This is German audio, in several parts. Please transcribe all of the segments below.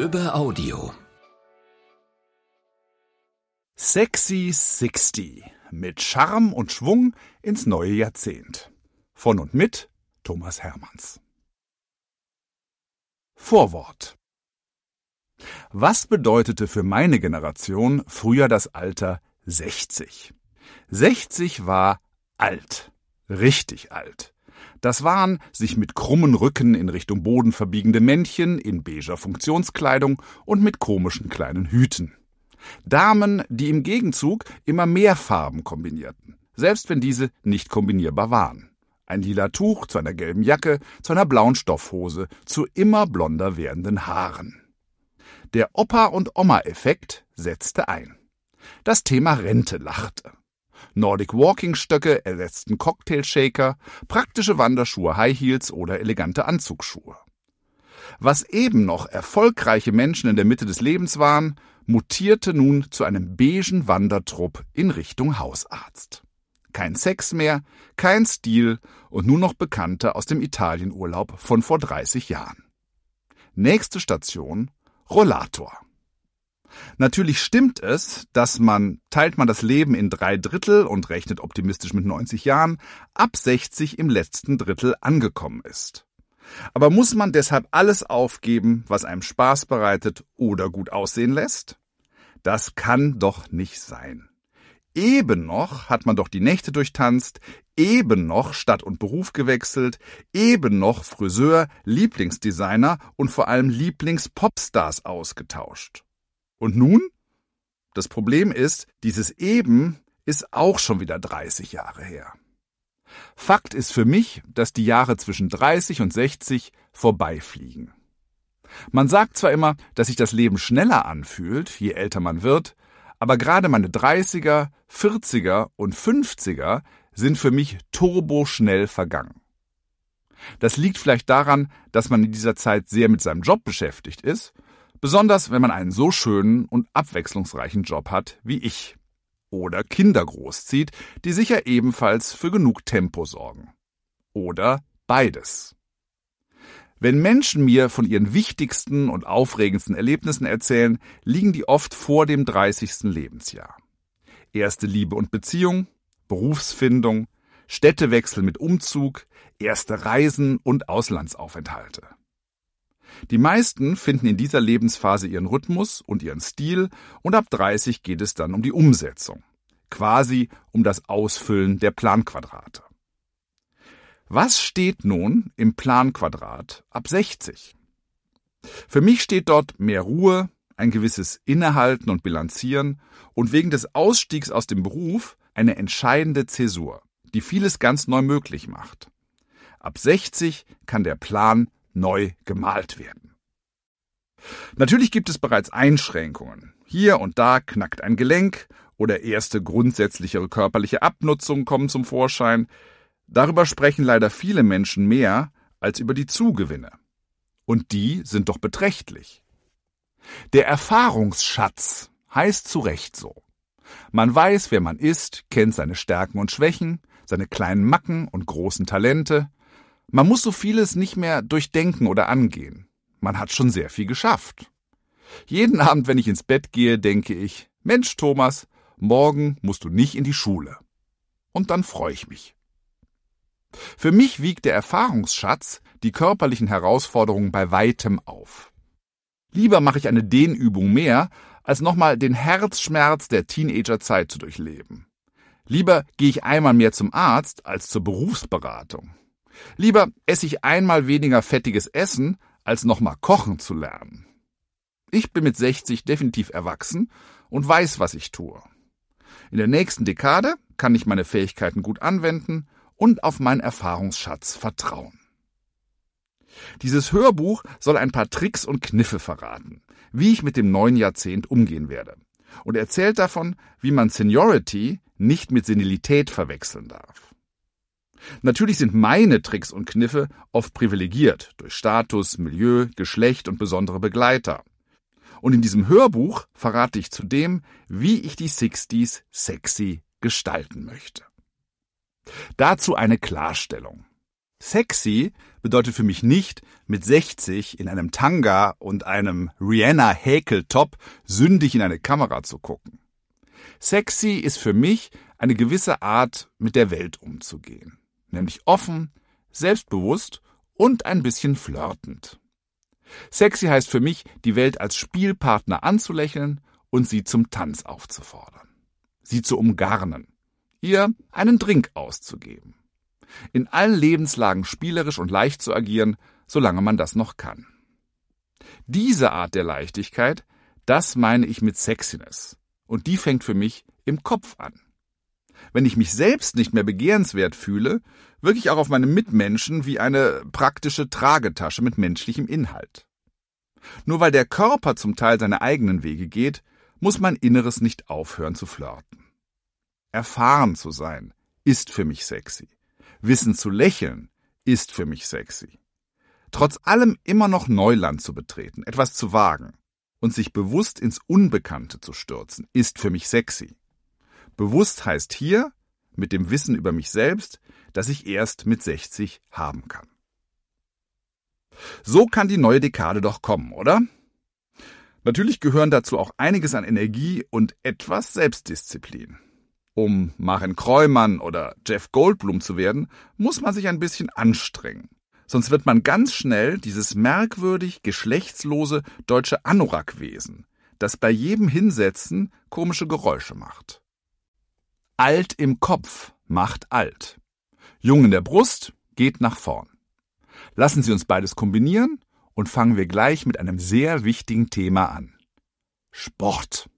Lübbe Audio. Sexy 60 mit Charme und Schwung ins neue Jahrzehnt. Von und mit Thomas Hermanns. Vorwort. Was bedeutete für meine Generation früher das Alter 60? 60 war alt, richtig alt. Das waren sich mit krummen Rücken in Richtung Boden verbiegende Männchen in beiger Funktionskleidung und mit komischen kleinen Hüten. Damen, die im Gegenzug immer mehr Farben kombinierten, selbst wenn diese nicht kombinierbar waren. Ein lila Tuch zu einer gelben Jacke, zu einer blauen Stoffhose, zu immer blonder werdenden Haaren. Der Opa- und Oma-Effekt setzte ein. Das Thema Rente lachte. Nordic Walking Stöcke ersetzten Cocktailshaker, praktische Wanderschuhe High Heels oder elegante Anzugsschuhe. Was eben noch erfolgreiche Menschen in der Mitte des Lebens waren, mutierte nun zu einem beigen Wandertrupp in Richtung Hausarzt. Kein Sex mehr, kein Stil und nur noch Bekannte aus dem Italienurlaub von vor 30 Jahren. Nächste Station Rollator. Natürlich stimmt es, dass man, teilt man das Leben in drei Drittel und rechnet optimistisch mit 90 Jahren, ab 60 im letzten Drittel angekommen ist. Aber muss man deshalb alles aufgeben, was einem Spaß bereitet oder gut aussehen lässt? Das kann doch nicht sein. Eben noch hat man doch die Nächte durchtanzt, eben noch Stadt und Beruf gewechselt, eben noch Friseur, Lieblingsdesigner und vor allem Lieblingspopstars ausgetauscht. Und nun? Das Problem ist, dieses eben ist auch schon wieder 30 Jahre her. Fakt ist für mich, dass die Jahre zwischen 30 und 60 vorbeifliegen. Man sagt zwar immer, dass sich das Leben schneller anfühlt, je älter man wird, aber gerade meine 30er, 40er und 50er sind für mich turboschnell vergangen. Das liegt vielleicht daran, dass man in dieser Zeit sehr mit seinem Job beschäftigt ist Besonders wenn man einen so schönen und abwechslungsreichen Job hat wie ich. Oder Kinder großzieht, die sicher ebenfalls für genug Tempo sorgen. Oder beides. Wenn Menschen mir von ihren wichtigsten und aufregendsten Erlebnissen erzählen, liegen die oft vor dem 30. Lebensjahr. Erste Liebe und Beziehung, Berufsfindung, Städtewechsel mit Umzug, erste Reisen und Auslandsaufenthalte. Die meisten finden in dieser Lebensphase ihren Rhythmus und ihren Stil und ab 30 geht es dann um die Umsetzung, quasi um das Ausfüllen der Planquadrate. Was steht nun im Planquadrat ab 60? Für mich steht dort mehr Ruhe, ein gewisses Innehalten und Bilanzieren und wegen des Ausstiegs aus dem Beruf eine entscheidende Zäsur, die vieles ganz neu möglich macht. Ab 60 kann der Plan neu gemalt werden. Natürlich gibt es bereits Einschränkungen. Hier und da knackt ein Gelenk oder erste grundsätzlichere körperliche Abnutzungen kommen zum Vorschein. Darüber sprechen leider viele Menschen mehr als über die Zugewinne. Und die sind doch beträchtlich. Der Erfahrungsschatz heißt zu Recht so. Man weiß, wer man ist, kennt seine Stärken und Schwächen, seine kleinen Macken und großen Talente, man muss so vieles nicht mehr durchdenken oder angehen. Man hat schon sehr viel geschafft. Jeden Abend, wenn ich ins Bett gehe, denke ich, Mensch, Thomas, morgen musst du nicht in die Schule. Und dann freue ich mich. Für mich wiegt der Erfahrungsschatz die körperlichen Herausforderungen bei weitem auf. Lieber mache ich eine Dehnübung mehr, als nochmal den Herzschmerz der Teenagerzeit zu durchleben. Lieber gehe ich einmal mehr zum Arzt als zur Berufsberatung. Lieber esse ich einmal weniger fettiges Essen, als nochmal kochen zu lernen. Ich bin mit 60 definitiv erwachsen und weiß, was ich tue. In der nächsten Dekade kann ich meine Fähigkeiten gut anwenden und auf meinen Erfahrungsschatz vertrauen. Dieses Hörbuch soll ein paar Tricks und Kniffe verraten, wie ich mit dem neuen Jahrzehnt umgehen werde. Und erzählt davon, wie man Seniority nicht mit Senilität verwechseln darf. Natürlich sind meine Tricks und Kniffe oft privilegiert durch Status, Milieu, Geschlecht und besondere Begleiter. Und in diesem Hörbuch verrate ich zudem, wie ich die 60s sexy gestalten möchte. Dazu eine Klarstellung. Sexy bedeutet für mich nicht, mit 60 in einem Tanga und einem Rihanna Häkeltop sündig in eine Kamera zu gucken. Sexy ist für mich eine gewisse Art, mit der Welt umzugehen nämlich offen, selbstbewusst und ein bisschen flirtend. Sexy heißt für mich, die Welt als Spielpartner anzulächeln und sie zum Tanz aufzufordern, sie zu umgarnen, ihr einen Drink auszugeben. In allen Lebenslagen spielerisch und leicht zu agieren, solange man das noch kann. Diese Art der Leichtigkeit, das meine ich mit Sexiness. Und die fängt für mich im Kopf an wenn ich mich selbst nicht mehr begehrenswert fühle, wirke ich auch auf meine Mitmenschen wie eine praktische Tragetasche mit menschlichem Inhalt. Nur weil der Körper zum Teil seine eigenen Wege geht, muss mein Inneres nicht aufhören zu flirten. Erfahren zu sein ist für mich sexy. Wissen zu lächeln ist für mich sexy. Trotz allem immer noch Neuland zu betreten, etwas zu wagen und sich bewusst ins Unbekannte zu stürzen, ist für mich sexy. Bewusst heißt hier, mit dem Wissen über mich selbst, dass ich erst mit 60 haben kann. So kann die neue Dekade doch kommen, oder? Natürlich gehören dazu auch einiges an Energie und etwas Selbstdisziplin. Um Maren Kreumann oder Jeff Goldblum zu werden, muss man sich ein bisschen anstrengen. Sonst wird man ganz schnell dieses merkwürdig geschlechtslose deutsche Anorak-Wesen, das bei jedem Hinsetzen komische Geräusche macht. Alt im Kopf macht alt. Jung in der Brust geht nach vorn. Lassen Sie uns beides kombinieren und fangen wir gleich mit einem sehr wichtigen Thema an. Sport.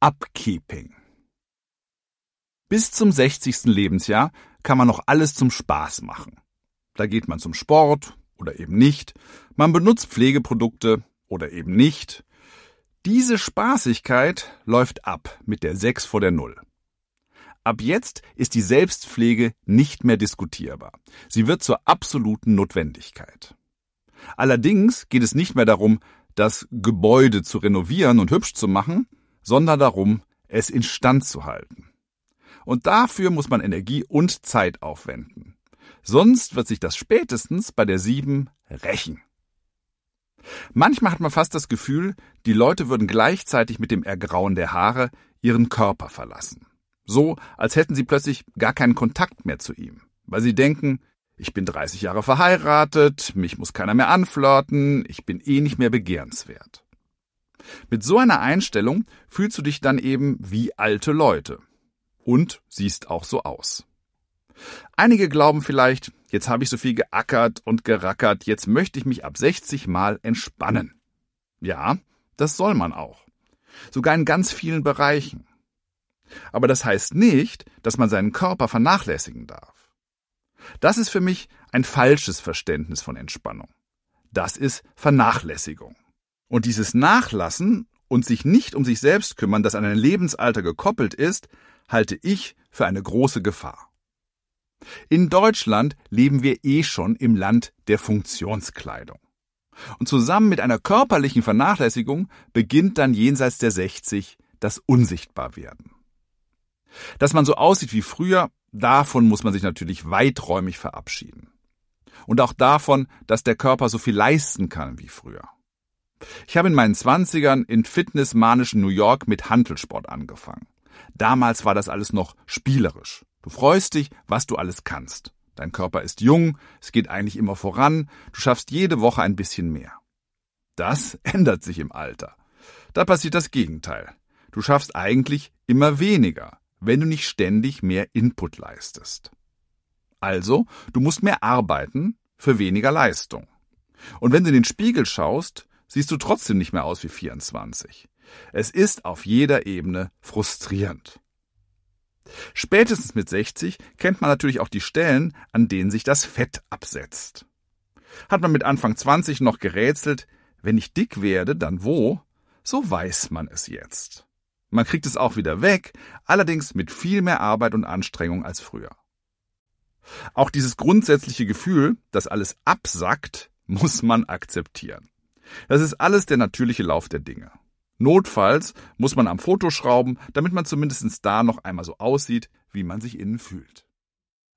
Upkeeping. Bis zum 60. Lebensjahr kann man noch alles zum Spaß machen. Da geht man zum Sport oder eben nicht, man benutzt Pflegeprodukte oder eben nicht, diese Spaßigkeit läuft ab mit der 6 vor der 0. Ab jetzt ist die Selbstpflege nicht mehr diskutierbar. Sie wird zur absoluten Notwendigkeit. Allerdings geht es nicht mehr darum, das Gebäude zu renovieren und hübsch zu machen, sondern darum, es instand zu halten. Und dafür muss man Energie und Zeit aufwenden. Sonst wird sich das spätestens bei der 7 rächen. Manchmal hat man fast das Gefühl, die Leute würden gleichzeitig mit dem Ergrauen der Haare ihren Körper verlassen. So, als hätten sie plötzlich gar keinen Kontakt mehr zu ihm, weil sie denken, ich bin 30 Jahre verheiratet, mich muss keiner mehr anflirten, ich bin eh nicht mehr begehrenswert. Mit so einer Einstellung fühlst du dich dann eben wie alte Leute und siehst auch so aus. Einige glauben vielleicht, Jetzt habe ich so viel geackert und gerackert, jetzt möchte ich mich ab 60 Mal entspannen. Ja, das soll man auch. Sogar in ganz vielen Bereichen. Aber das heißt nicht, dass man seinen Körper vernachlässigen darf. Das ist für mich ein falsches Verständnis von Entspannung. Das ist Vernachlässigung. Und dieses Nachlassen und sich nicht um sich selbst kümmern, das an ein Lebensalter gekoppelt ist, halte ich für eine große Gefahr. In Deutschland leben wir eh schon im Land der Funktionskleidung. Und zusammen mit einer körperlichen Vernachlässigung beginnt dann jenseits der 60 das Unsichtbarwerden. Dass man so aussieht wie früher, davon muss man sich natürlich weiträumig verabschieden. Und auch davon, dass der Körper so viel leisten kann wie früher. Ich habe in meinen Zwanzigern in fitnessmanischen New York mit Handelsport angefangen. Damals war das alles noch spielerisch. Du freust dich, was du alles kannst. Dein Körper ist jung, es geht eigentlich immer voran, du schaffst jede Woche ein bisschen mehr. Das ändert sich im Alter. Da passiert das Gegenteil. Du schaffst eigentlich immer weniger, wenn du nicht ständig mehr Input leistest. Also, du musst mehr arbeiten für weniger Leistung. Und wenn du in den Spiegel schaust, siehst du trotzdem nicht mehr aus wie 24. Es ist auf jeder Ebene frustrierend. Spätestens mit 60 kennt man natürlich auch die Stellen, an denen sich das Fett absetzt. Hat man mit Anfang 20 noch gerätselt, wenn ich dick werde, dann wo? So weiß man es jetzt. Man kriegt es auch wieder weg, allerdings mit viel mehr Arbeit und Anstrengung als früher. Auch dieses grundsätzliche Gefühl, dass alles absackt, muss man akzeptieren. Das ist alles der natürliche Lauf der Dinge. Notfalls muss man am Foto schrauben, damit man zumindest da noch einmal so aussieht, wie man sich innen fühlt.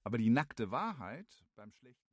Aber die nackte Wahrheit beim schlechten